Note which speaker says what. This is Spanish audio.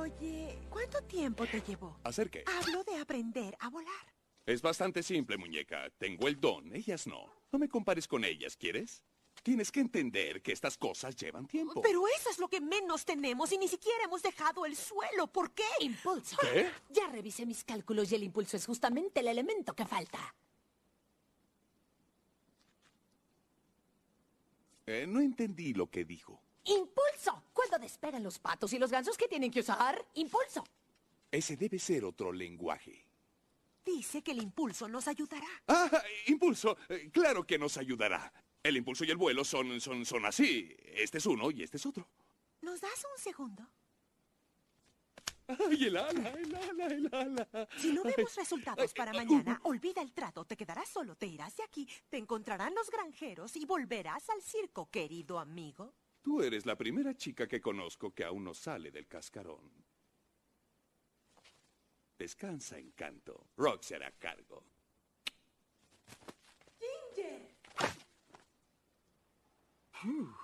Speaker 1: Oye, ¿cuánto tiempo te llevó? ¿Hacer qué? Hablo de aprender a volar.
Speaker 2: Es bastante simple, muñeca. Tengo el don, ellas no. No me compares con ellas, ¿quieres? Tienes que entender que estas cosas llevan tiempo. Pero
Speaker 3: eso es lo que menos tenemos y ni siquiera hemos dejado el suelo. ¿Por qué? Impulso. ¿Qué? Ya revisé mis cálculos y el impulso es justamente el elemento que falta.
Speaker 2: Eh, no entendí lo que dijo.
Speaker 3: ¡Impulso! De espera los patos y los gansos que tienen que usar? Impulso.
Speaker 2: Ese debe ser otro lenguaje.
Speaker 3: Dice que el impulso nos ayudará.
Speaker 2: ¡Ah! ¡Impulso! Eh, claro que nos ayudará. El impulso y el vuelo son, son, son así. Este es uno y este es otro.
Speaker 1: ¿Nos das un segundo? ¡Ay, el ala, el ala, el ala! Si no vemos resultados para eh, mañana, uh. olvida el trato. Te quedarás solo, te irás de aquí, te encontrarán los granjeros y volverás al circo, querido amigo.
Speaker 2: Tú eres la primera chica que conozco que aún no sale del cascarón. Descansa, encanto. Rock será a cargo.
Speaker 1: ¡Ginger!